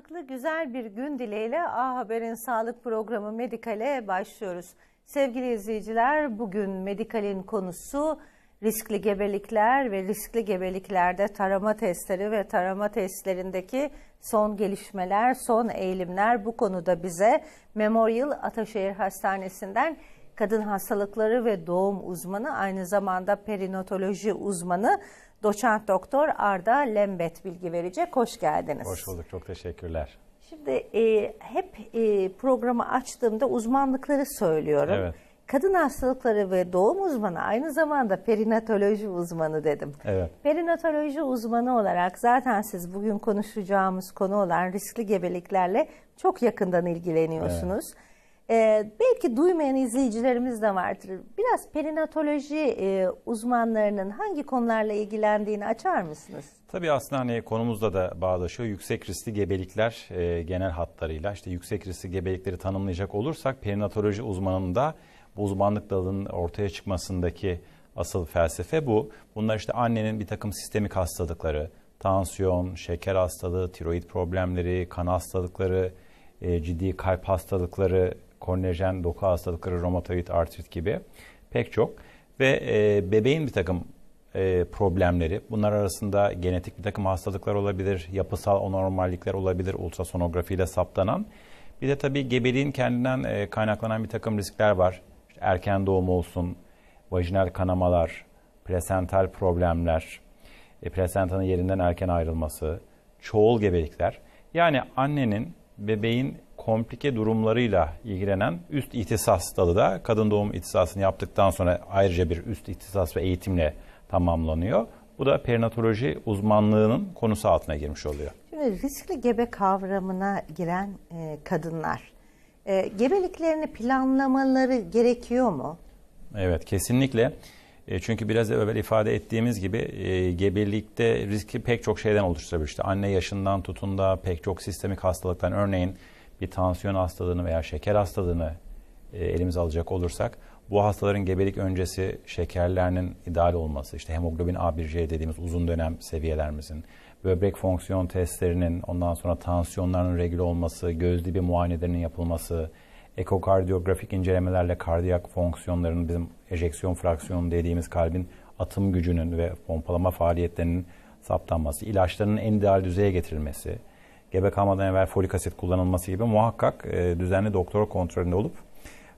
sağlıklı güzel bir gün dileğiyle A Haber'in sağlık programı Medikal'e başlıyoruz. Sevgili izleyiciler bugün Medikal'in konusu riskli gebelikler ve riskli gebeliklerde tarama testleri ve tarama testlerindeki son gelişmeler, son eğilimler bu konuda bize Memorial Ataşehir Hastanesi'nden kadın hastalıkları ve doğum uzmanı aynı zamanda perinatoloji uzmanı doçent doktor Arda Lembet bilgi verecek. Hoş geldiniz. Hoş bulduk. Çok teşekkürler. Şimdi e, hep e, programı açtığımda uzmanlıkları söylüyorum. Evet. Kadın hastalıkları ve doğum uzmanı aynı zamanda perinatoloji uzmanı dedim. Evet. Perinatoloji uzmanı olarak zaten siz bugün konuşacağımız konu olan riskli gebeliklerle çok yakından ilgileniyorsunuz. Evet. E, belki duymayan izleyicilerimiz de vardır. Biraz perinatoloji e, uzmanlarının hangi konularla ilgilendiğini açar mısınız? Tabii aslında hani konumuzda da bağdaşıyor. Yüksek riskli gebelikler e, genel hatlarıyla. işte yüksek riskli gebelikleri tanımlayacak olursak perinatoloji uzmanında bu uzmanlık dalının ortaya çıkmasındaki asıl felsefe bu. Bunlar işte annenin bir takım sistemik hastalıkları, tansiyon, şeker hastalığı, tiroid problemleri, kan hastalıkları, e, ciddi kalp hastalıkları kornejen doku hastalıkları, romatoid artrit gibi pek çok ve e, bebeğin bir takım e, problemleri. Bunlar arasında genetik bir takım hastalıklar olabilir, yapısal anormallikler olabilir, ultrasonografiyle saptanan. Bir de tabii gebeliğin kendinden e, kaynaklanan bir takım riskler var. İşte erken doğum olsun, vajinal kanamalar, plasental problemler, e, plasentanın yerinden erken ayrılması, çoğul gebelikler. Yani annenin bebeğin komplike durumlarıyla ilgilenen üst ihtisas dalı da kadın doğum ihtisasını yaptıktan sonra ayrıca bir üst ihtisas ve eğitimle tamamlanıyor. Bu da perinatoloji uzmanlığının konusu altına girmiş oluyor. Şimdi riskli gebe kavramına giren e, kadınlar e, gebeliklerini planlamaları gerekiyor mu? Evet kesinlikle. E, çünkü biraz da evvel ifade ettiğimiz gibi e, gebelikte riski pek çok şeyden oluşturabilir. İşte anne yaşından tutun da pek çok sistemik hastalıktan örneğin bir tansiyon hastalığını veya şeker hastalığını e, elimize alacak olursak bu hastaların gebelik öncesi şekerlerinin ideal olması, işte hemoglobin A1C dediğimiz uzun dönem seviyelerimizin, böbrek fonksiyon testlerinin, ondan sonra tansiyonlarının regül olması, göz dibi muayenelerinin yapılması, ekokardiyografik incelemelerle kardiyak fonksiyonlarının bizim ejeksiyon fraksiyonu dediğimiz kalbin atım gücünün ve pompalama faaliyetlerinin saptanması, ilaçların en ideal düzeye getirilmesi, gebe kalmadan evvel folik asit kullanılması gibi muhakkak e, düzenli doktora kontrolünde olup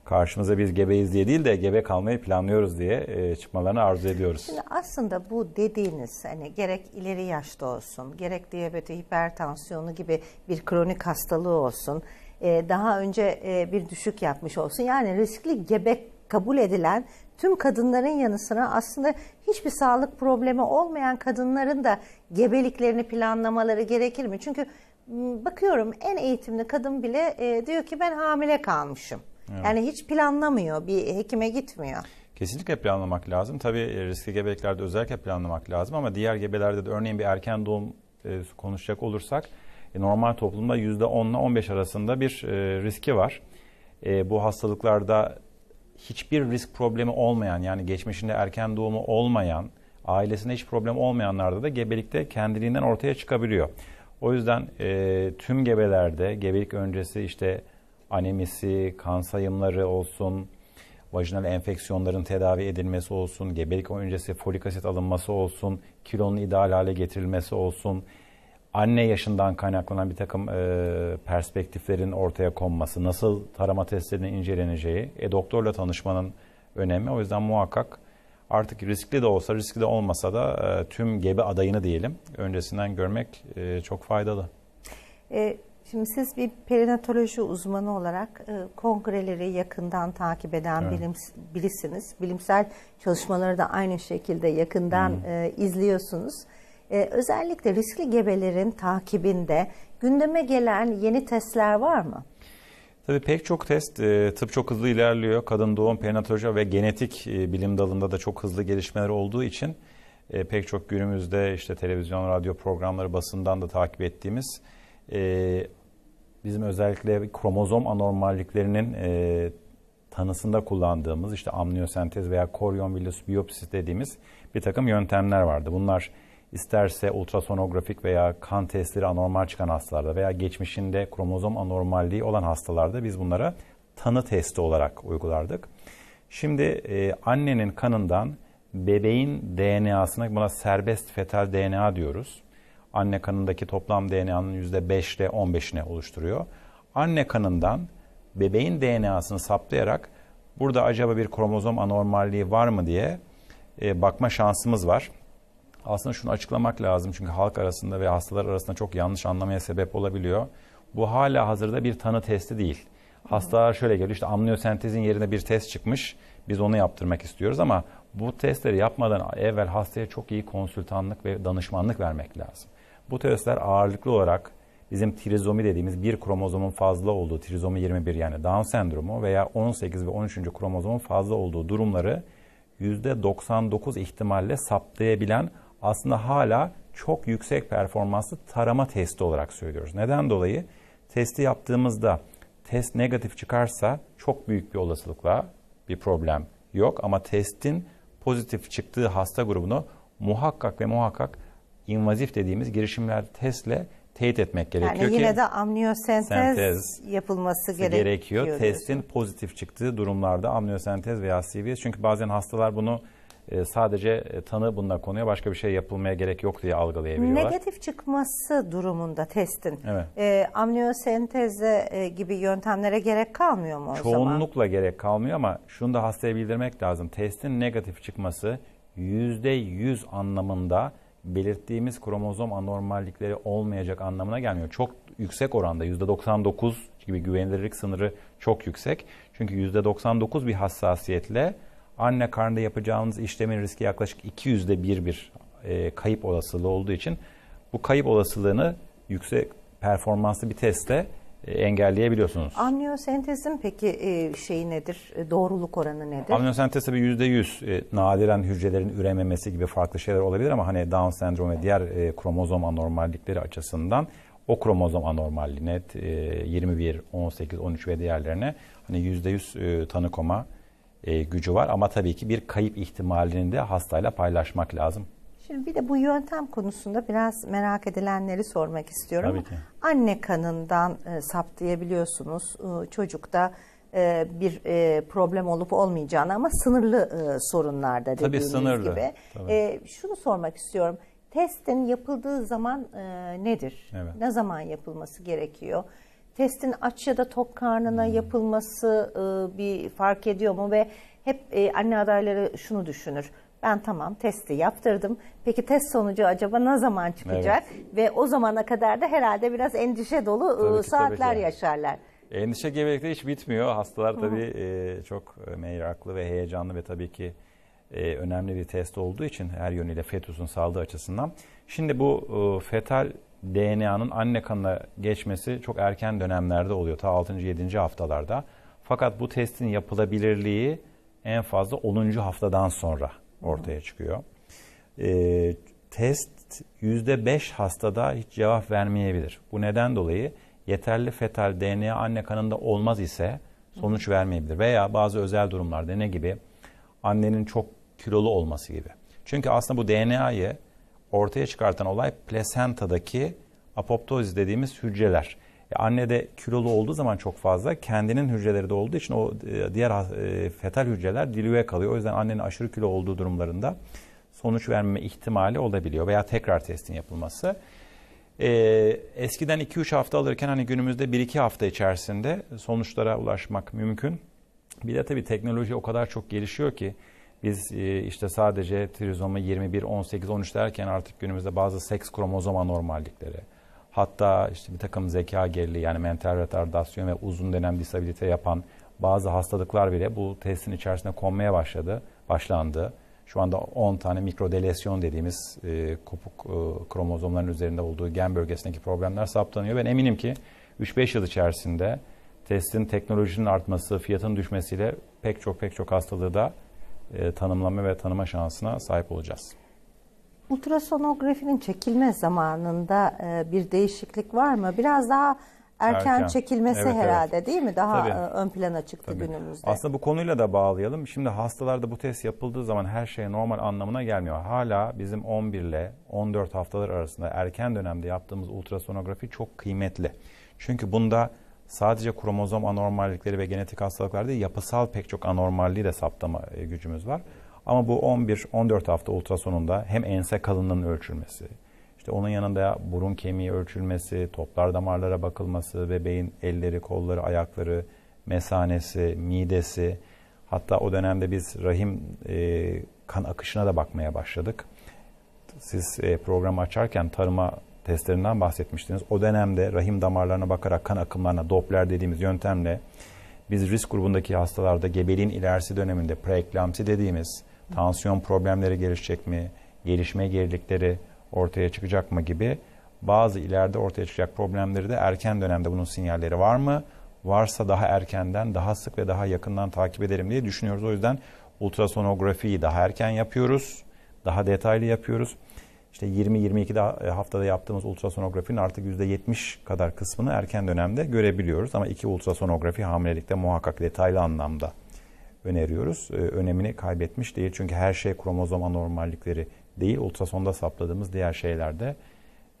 karşımıza biz gebeyiz diye değil de gebe kalmayı planlıyoruz diye e, çıkmalarını arzu ediyoruz. Şimdi aslında bu dediğiniz hani gerek ileri yaşta olsun, gerek diyabeti, hipertansiyonu gibi bir kronik hastalığı olsun, e, daha önce e, bir düşük yapmış olsun. Yani riskli gebe kabul edilen tüm kadınların yanı sıra aslında hiçbir sağlık problemi olmayan kadınların da gebeliklerini planlamaları gerekir mi? Çünkü Hmm, bakıyorum en eğitimli kadın bile e, diyor ki ben hamile kalmışım. Evet. Yani hiç planlamıyor, bir hekime gitmiyor. Kesinlikle planlamak lazım. Tabii e, riskli gebeliklerde özellikle planlamak lazım ama diğer gebelerde de örneğin bir erken doğum e, konuşacak olursak e, normal toplumda %10 ile 15 arasında bir e, riski var. E, bu hastalıklarda hiçbir risk problemi olmayan yani geçmişinde erken doğumu olmayan, ailesinde hiç problem olmayanlarda da gebelikte kendiliğinden ortaya çıkabiliyor. O yüzden e, tüm gebelerde gebelik öncesi işte anemisi, kan sayımları olsun, vajinal enfeksiyonların tedavi edilmesi olsun, gebelik öncesi folik asit alınması olsun, kilonun ideal hale getirilmesi olsun, anne yaşından kaynaklanan bir takım e, perspektiflerin ortaya konması, nasıl tarama testlerinin inceleneceği, e, doktorla tanışmanın önemi. O yüzden muhakkak artık riskli de olsa riskli de olmasa da e, tüm gebe adayını diyelim öncesinden görmek e, çok faydalı. E, şimdi siz bir perinatoloji uzmanı olarak e, kongreleri yakından takip eden evet. bilim, bilisiniz. Bilimsel çalışmaları da aynı şekilde yakından hmm. e, izliyorsunuz. E, özellikle riskli gebelerin takibinde gündeme gelen yeni testler var mı? Tabii pek çok test, e, tıp çok hızlı ilerliyor. Kadın doğum, perinatoloji ve genetik e, bilim dalında da çok hızlı gelişmeler olduğu için e, pek çok günümüzde işte televizyon, radyo programları basından da takip ettiğimiz bizim özellikle kromozom anormalliklerinin tanısında kullandığımız işte amniyosentez veya koryon villus biyopsisi dediğimiz bir takım yöntemler vardı. Bunlar isterse ultrasonografik veya kan testleri anormal çıkan hastalarda veya geçmişinde kromozom anormalliği olan hastalarda biz bunlara tanı testi olarak uygulardık. Şimdi e, annenin kanından bebeğin DNA'sına buna serbest fetal DNA diyoruz. Anne kanındaki toplam DNA'nın %5 ile 15'ine oluşturuyor. Anne kanından bebeğin DNA'sını saplayarak burada acaba bir kromozom anormalliği var mı diye e, bakma şansımız var aslında şunu açıklamak lazım çünkü halk arasında ve hastalar arasında çok yanlış anlamaya sebep olabiliyor. Bu hala hazırda bir tanı testi değil. Hastalar şöyle geliyor işte amniyosentezin yerine bir test çıkmış biz onu yaptırmak istiyoruz ama bu testleri yapmadan evvel hastaya çok iyi konsültanlık ve danışmanlık vermek lazım. Bu testler ağırlıklı olarak bizim trizomi dediğimiz bir kromozomun fazla olduğu, trizomi 21 yani Down sendromu veya 18 ve 13. kromozomun fazla olduğu durumları %99 ihtimalle saptayabilen aslında hala çok yüksek performanslı tarama testi olarak söylüyoruz. Neden dolayı? Testi yaptığımızda test negatif çıkarsa çok büyük bir olasılıkla bir problem yok ama testin pozitif çıktığı hasta grubunu muhakkak ve muhakkak invazif dediğimiz girişimler testle teyit etmek gerekiyor yani yine ki, de amniyosentez sentez yapılması gerekiyor. gerekiyor. Testin pozitif çıktığı durumlarda amniyosentez veya CVS çünkü bazen hastalar bunu ee, sadece e, tanı bununla konuya başka bir şey yapılmaya gerek yok diye algılayabiliyorlar. Negatif çıkması durumunda testin evet. E, amniyosenteze e, gibi yöntemlere gerek kalmıyor mu o Çoğunlukla zaman? Çoğunlukla gerek kalmıyor ama şunu da hastaya bildirmek lazım. Testin negatif çıkması %100 anlamında belirttiğimiz kromozom anormallikleri olmayacak anlamına gelmiyor. Çok yüksek oranda %99 gibi güvenilirlik sınırı çok yüksek. Çünkü %99 bir hassasiyetle anne karnında yapacağınız işlemin riski yaklaşık 200'de bir bir e, kayıp olasılığı olduğu için bu kayıp olasılığını yüksek performanslı bir testle e, engelleyebiliyorsunuz. Amniyosentezin peki e, şeyi nedir? E, doğruluk oranı nedir? Amniyosentez tabii yüzde yüz nadiren hücrelerin ürememesi gibi farklı şeyler olabilir ama hani Down sendromu ve diğer kromozom anormallikleri açısından o kromozom anormalliğine 21, 18, 13 ve diğerlerine hani yüzde yüz tanı koma e, gücü var ama tabii ki bir kayıp ihtimalini de hastayla paylaşmak lazım. Şimdi bir de bu yöntem konusunda biraz merak edilenleri sormak istiyorum. Tabii ki. Anne kanından e, saptayabiliyorsunuz. E, çocukta e, bir e, problem olup olmayacağını ama sınırlı e, sorunlarda dediğiniz Tabii sınırlı. gibi. Tabii. E, şunu sormak istiyorum. Testin yapıldığı zaman e, nedir? Evet. Ne zaman yapılması gerekiyor? testin aç ya da tok karnına hmm. yapılması e, bir fark ediyor mu ve hep e, anne adayları şunu düşünür. Ben tamam testi yaptırdım. Peki test sonucu acaba ne zaman çıkacak? Evet. Ve o zamana kadar da herhalde biraz endişe dolu tabii ıı, ki, saatler tabii yaşarlar. Endişe gebelikte hiç bitmiyor. Hastalar tabii e, çok meraklı ve heyecanlı ve tabii ki e, önemli bir test olduğu için her yönüyle fetusun sağlığı açısından. Şimdi bu e, fetal DNA'nın anne kanına geçmesi çok erken dönemlerde oluyor. Ta 6. 7. haftalarda. Fakat bu testin yapılabilirliği en fazla 10. haftadan sonra ortaya çıkıyor. E, test %5 hastada hiç cevap vermeyebilir. Bu neden dolayı yeterli fetal DNA anne kanında olmaz ise sonuç vermeyebilir. Veya bazı özel durumlarda ne gibi? Annenin çok kilolu olması gibi. Çünkü aslında bu DNA'yı ortaya çıkartan olay plasentadaki apoptoz dediğimiz hücreler. E, anne de kilolu olduğu zaman çok fazla kendinin hücreleri de olduğu için o e, diğer e, fetal hücreler dilüve kalıyor. O yüzden annenin aşırı kilo olduğu durumlarında sonuç verme ihtimali olabiliyor veya tekrar testin yapılması. E, eskiden 2-3 hafta alırken hani günümüzde 1-2 hafta içerisinde sonuçlara ulaşmak mümkün. Bir de tabii teknoloji o kadar çok gelişiyor ki biz e, işte sadece trizoma 21, 18, 13 derken artık günümüzde bazı seks kromozoma normallikleri, hatta işte bir takım zeka geriliği yani mental retardasyon ve uzun dönem disabilite yapan bazı hastalıklar bile bu testin içerisine konmaya başladı, başlandı. Şu anda 10 tane mikrodelesyon dediğimiz e, kopuk e, kromozomların üzerinde olduğu gen bölgesindeki problemler saptanıyor. Ben eminim ki 3-5 yıl içerisinde testin teknolojinin artması, fiyatın düşmesiyle pek çok pek çok hastalığı da e, tanımlama ve tanıma şansına sahip olacağız. Ultrasonografinin çekilme zamanında e, bir değişiklik var mı? Biraz daha erken, erken. çekilmesi evet, herhalde evet. değil mi? Daha Tabii. E, ön plana çıktı Tabii. günümüzde. Aslında bu konuyla da bağlayalım. Şimdi hastalarda bu test yapıldığı zaman her şey normal anlamına gelmiyor. Hala bizim 11 ile 14 haftalar arasında erken dönemde yaptığımız ultrasonografi çok kıymetli. Çünkü bunda sadece kromozom anormallikleri ve genetik hastalıklar değil yapısal pek çok anormalliği de saptama e, gücümüz var. Ama bu 11-14 hafta ultrasonunda hem ense kalınlığının ölçülmesi, işte onun yanında burun kemiği ölçülmesi, toplar damarlara bakılması, bebeğin elleri, kolları, ayakları, mesanesi, midesi. Hatta o dönemde biz rahim e, kan akışına da bakmaya başladık. Siz e, programı açarken tarıma testlerinden bahsetmiştiniz. O dönemde rahim damarlarına bakarak kan akımlarına Doppler dediğimiz yöntemle biz risk grubundaki hastalarda gebeliğin ilerisi döneminde preeklamsi dediğimiz tansiyon problemleri gelişecek mi, gelişme gerilikleri ortaya çıkacak mı gibi bazı ileride ortaya çıkacak problemleri de erken dönemde bunun sinyalleri var mı? Varsa daha erkenden, daha sık ve daha yakından takip edelim diye düşünüyoruz. O yüzden ultrasonografiyi daha erken yapıyoruz, daha detaylı yapıyoruz işte 20-22 e, haftada yaptığımız ultrasonografinin artık %70 kadar kısmını erken dönemde görebiliyoruz. Ama iki ultrasonografi hamilelikte muhakkak detaylı anlamda öneriyoruz. E, önemini kaybetmiş değil. Çünkü her şey kromozom anormallikleri değil. Ultrasonda sapladığımız diğer şeyler de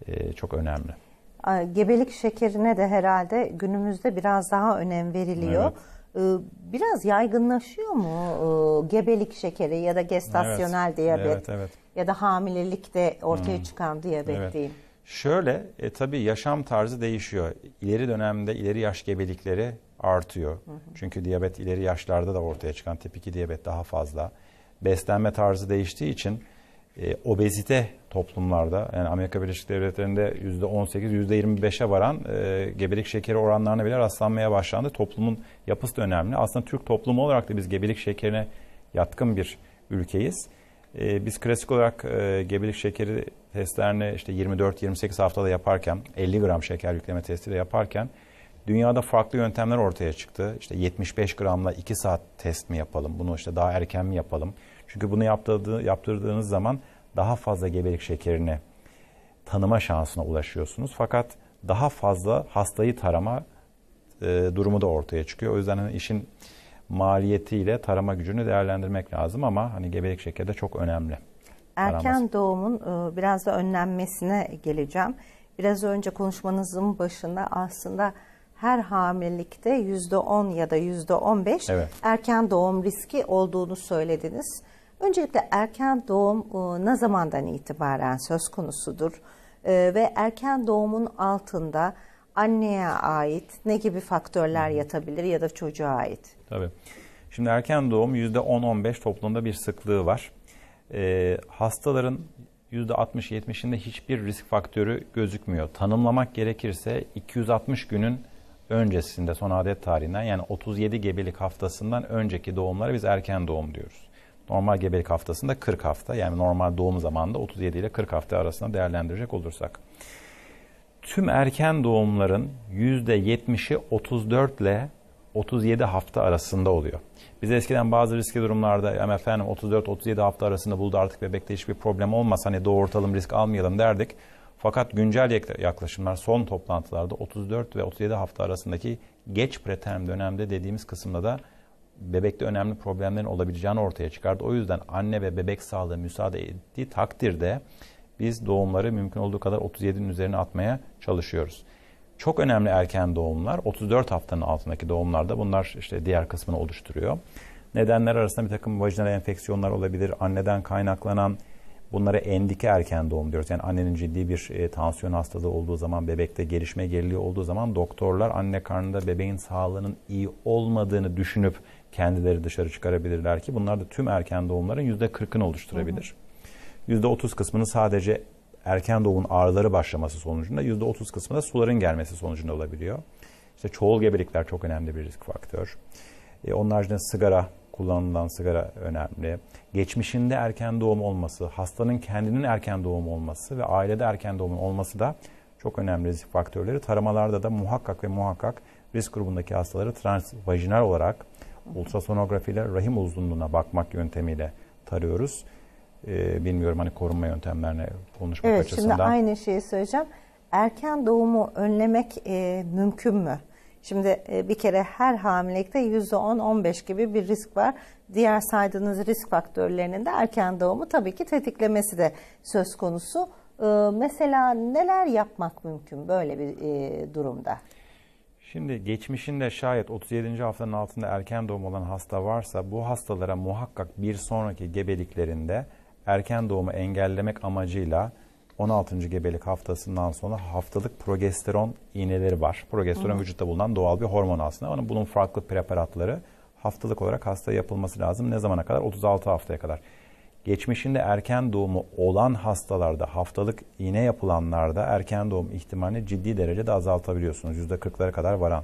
e, çok önemli. Gebelik şekerine de herhalde günümüzde biraz daha önem veriliyor. Evet biraz yaygınlaşıyor mu gebelik şekeri ya da gestasyonel evet, diyabet? Evet, evet ya da hamilelikte ortaya hmm. çıkan diyabet evet. Şöyle e, tabii yaşam tarzı değişiyor. İleri dönemde ileri yaş gebelikleri artıyor. Hı hı. Çünkü diyabet ileri yaşlarda da ortaya çıkan tip 2 diyabet daha fazla. Beslenme tarzı değiştiği için e, obezite toplumlarda yani Amerika Birleşik Devletleri'nde %18-%25'e varan e, gebelik şekeri oranlarına bile rastlanmaya başlandı. Toplumun yapısı da önemli. Aslında Türk toplumu olarak da biz gebelik şekerine yatkın bir ülkeyiz. E, biz klasik olarak e, gebelik şekeri testlerini işte 24-28 haftada yaparken 50 gram şeker yükleme testi de yaparken dünyada farklı yöntemler ortaya çıktı. İşte 75 gramla 2 saat test mi yapalım? Bunu işte daha erken mi yapalım? Çünkü bunu yaptırdığınız zaman daha fazla gebelik şekerini tanıma şansına ulaşıyorsunuz. Fakat daha fazla hastayı tarama e, durumu da ortaya çıkıyor. O yüzden hani işin maliyetiyle tarama gücünü değerlendirmek lazım ama hani gebelik şekerde çok önemli. Erken Taraması. doğumun e, biraz da önlenmesine geleceğim. Biraz önce konuşmanızın başında aslında her hamilelikte %10 ya da %15 evet. erken doğum riski olduğunu söylediniz. Öncelikle erken doğum e, ne zamandan itibaren söz konusudur e, ve erken doğumun altında anneye ait ne gibi faktörler yatabilir ya da çocuğa ait? Tabii. Şimdi erken doğum %10-15 toplumda bir sıklığı var. Ee, hastaların %60-70'inde hiçbir risk faktörü gözükmüyor. Tanımlamak gerekirse 260 günün öncesinde son adet tarihinden yani 37 gebelik haftasından önceki doğumlara biz erken doğum diyoruz. Normal gebelik haftasında 40 hafta yani normal doğum zamanında 37 ile 40 hafta arasında değerlendirecek olursak tüm erken doğumların %70'i 34 ile 37 hafta arasında oluyor. Biz eskiden bazı riskli durumlarda efendim 34-37 hafta arasında buldu artık bebekte hiçbir problem olmaz hani doğurtalım risk almayalım derdik. Fakat güncel yaklaşımlar son toplantılarda 34 ve 37 hafta arasındaki geç preterm dönemde dediğimiz kısımda da bebekte önemli problemlerin olabileceğini ortaya çıkardı. O yüzden anne ve bebek sağlığı müsaade ettiği takdirde biz doğumları mümkün olduğu kadar 37'nin üzerine atmaya çalışıyoruz. Çok önemli erken doğumlar 34 haftanın altındaki doğumlarda bunlar işte diğer kısmını oluşturuyor. Nedenler arasında bir takım vajinal enfeksiyonlar olabilir, anneden kaynaklanan bunlara endike erken doğum diyoruz. Yani annenin ciddi bir e, tansiyon hastalığı olduğu zaman, bebekte gelişme geriliği olduğu zaman doktorlar anne karnında bebeğin sağlığının iyi olmadığını düşünüp kendileri dışarı çıkarabilirler ki bunlar da tüm erken doğumların %40'ını oluşturabilir. Hı hı. %30 kısmını sadece erken doğumun ağrıları başlaması sonucunda %30 kısmı da suların gelmesi sonucunda olabiliyor. İşte çoğul gebelikler çok önemli bir risk faktör. E, onun haricinde sigara, kullanılan sigara önemli. Geçmişinde erken doğum olması, hastanın kendinin erken doğum olması ve ailede erken doğum olması da çok önemli risk faktörleri. Taramalarda da muhakkak ve muhakkak risk grubundaki hastaları transvajinal olarak ultrasonografiyle rahim uzunluğuna bakmak yöntemiyle tarıyoruz e, bilmiyorum hani korunma yöntemlerine konuşmak evet, açısından. Evet şimdi aynı şeyi söyleyeceğim. Erken doğumu önlemek e, mümkün mü? Şimdi e, bir kere her hamilelikte %10-15 gibi bir risk var. Diğer saydığınız risk faktörlerinin de erken doğumu tabii ki tetiklemesi de söz konusu. E, mesela neler yapmak mümkün böyle bir e, durumda? Şimdi geçmişinde şayet 37. haftanın altında erken doğum olan hasta varsa bu hastalara muhakkak bir sonraki gebeliklerinde erken doğumu engellemek amacıyla 16. gebelik haftasından sonra haftalık progesteron iğneleri var. Progesteron Hı. vücutta bulunan doğal bir hormon aslında ama bunun farklı preparatları haftalık olarak hastaya yapılması lazım. Ne zamana kadar? 36 haftaya kadar. Geçmişinde erken doğumu olan hastalarda, haftalık iğne yapılanlarda erken doğum ihtimalini ciddi derecede azaltabiliyorsunuz. %40'lara kadar varan.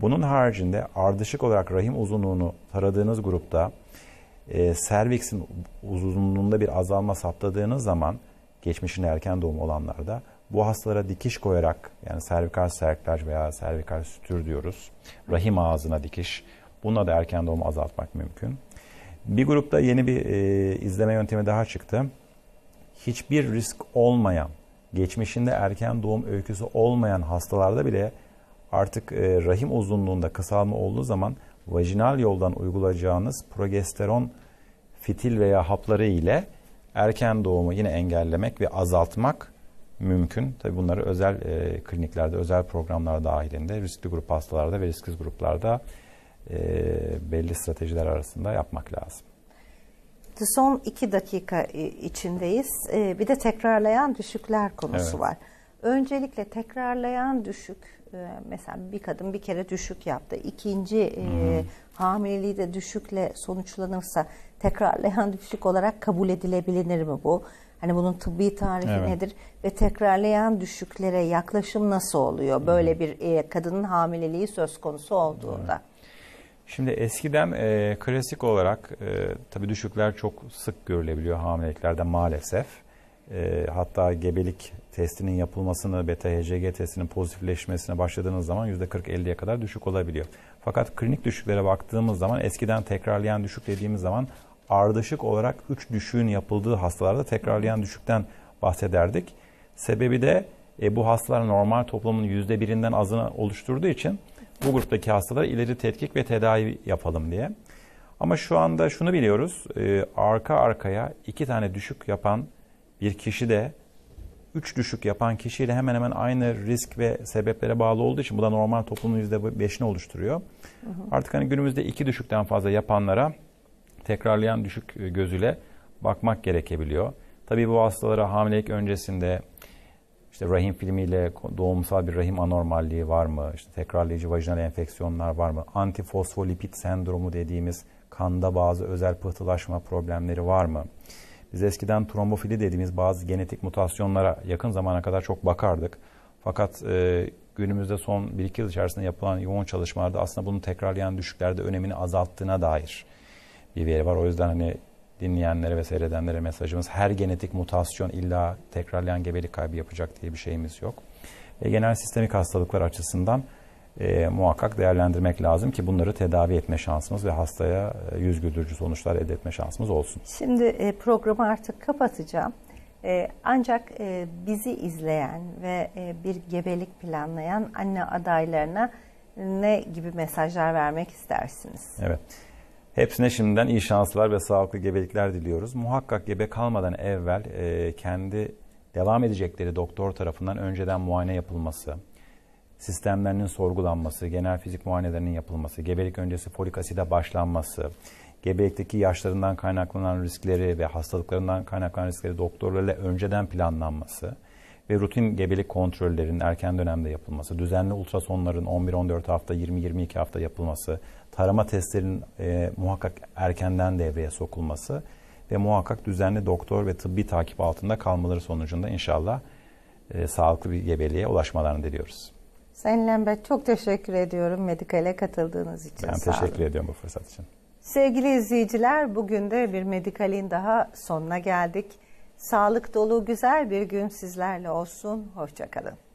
Bunun haricinde ardışık olarak rahim uzunluğunu taradığınız grupta e, ee, serviksin uzunluğunda bir azalma saptadığınız zaman geçmişinde erken doğum olanlarda bu hastalara dikiş koyarak yani servikal serklaj veya servikal sütür diyoruz. Rahim ağzına dikiş. Bununla da erken doğumu azaltmak mümkün. Bir grupta yeni bir e, izleme yöntemi daha çıktı. Hiçbir risk olmayan, geçmişinde erken doğum öyküsü olmayan hastalarda bile artık e, rahim uzunluğunda kısalma olduğu zaman vajinal yoldan uygulayacağınız progesteron fitil veya hapları ile erken doğumu yine engellemek ve azaltmak mümkün. Tabi bunları özel e, kliniklerde, özel programlar dahilinde, riskli grup hastalarda ve risksiz gruplarda e, belli stratejiler arasında yapmak lazım. Son iki dakika e, içindeyiz. E, bir de tekrarlayan düşükler konusu evet. var. Öncelikle tekrarlayan düşük e, mesela bir kadın bir kere düşük yaptı. ikinci hmm. e, hamileliği de düşükle sonuçlanırsa tekrarlayan düşük olarak kabul edilebilir mi bu? Hani bunun tıbbi tarihi evet. nedir ve tekrarlayan düşüklere yaklaşım nasıl oluyor? Böyle bir e, kadının hamileliği söz konusu olduğunda. Şimdi eskiden e, klasik olarak e, tabii düşükler çok sık görülebiliyor hamileliklerde maalesef e, hatta gebelik testinin yapılmasını, beta HCG testinin pozitifleşmesine başladığınız zaman %40-50'ye kadar düşük olabiliyor. Fakat klinik düşüklere baktığımız zaman eskiden tekrarlayan düşük dediğimiz zaman ardışık olarak 3 düşüğün yapıldığı hastalarda tekrarlayan düşükten bahsederdik. Sebebi de e, bu hastalar normal toplumun %1'inden azını oluşturduğu için bu gruptaki hastalara ileri tetkik ve tedavi yapalım diye. Ama şu anda şunu biliyoruz, e, arka arkaya iki tane düşük yapan bir kişi de üç düşük yapan kişiyle hemen hemen aynı risk ve sebeplere bağlı olduğu için bu da normal toplumun yüzde beşini oluşturuyor. Hı hı. Artık hani günümüzde iki düşükten fazla yapanlara tekrarlayan düşük gözüyle bakmak gerekebiliyor. Tabii bu hastalara hamilelik öncesinde işte rahim filmiyle doğumsal bir rahim anormalliği var mı? İşte tekrarlayıcı vajinal enfeksiyonlar var mı? Antifosfolipid sendromu dediğimiz kanda bazı özel pıhtılaşma problemleri var mı? Biz eskiden trombofili dediğimiz bazı genetik mutasyonlara yakın zamana kadar çok bakardık. Fakat e, günümüzde son 1-2 yıl içerisinde yapılan yoğun çalışmalarda aslında bunu tekrarlayan düşüklerde önemini azalttığına dair bir veri var. O yüzden hani dinleyenlere ve seyredenlere mesajımız her genetik mutasyon illa tekrarlayan gebelik kaybı yapacak diye bir şeyimiz yok. Ve genel sistemik hastalıklar açısından e, muhakkak değerlendirmek lazım ki bunları tedavi etme şansımız ve hastaya e, yüz güldürücü sonuçlar elde etme şansımız olsun. Şimdi e, programı artık kapatacağım. E, ancak e, bizi izleyen ve e, bir gebelik planlayan anne adaylarına ne gibi mesajlar vermek istersiniz? Evet. Hepsine şimdiden iyi şanslar ve sağlıklı gebelikler diliyoruz. Muhakkak gebe kalmadan evvel e, kendi devam edecekleri doktor tarafından önceden muayene yapılması, sistemlerinin sorgulanması, genel fizik muayenelerinin yapılması, gebelik öncesi folik aside başlanması, gebelikteki yaşlarından kaynaklanan riskleri ve hastalıklarından kaynaklanan riskleri doktorlarla önceden planlanması ve rutin gebelik kontrollerinin erken dönemde yapılması, düzenli ultrasonların 11-14 hafta, 20-22 hafta yapılması, tarama testlerinin e, muhakkak erkenden devreye sokulması ve muhakkak düzenli doktor ve tıbbi takip altında kalmaları sonucunda inşallah e, sağlıklı bir gebeliğe ulaşmalarını diliyoruz. Sayın Lembet çok teşekkür ediyorum Medikal'e katıldığınız için. Ben teşekkür ediyorum bu fırsat için. Sevgili izleyiciler bugün de bir Medikal'in daha sonuna geldik. Sağlık dolu güzel bir gün sizlerle olsun. Hoşçakalın.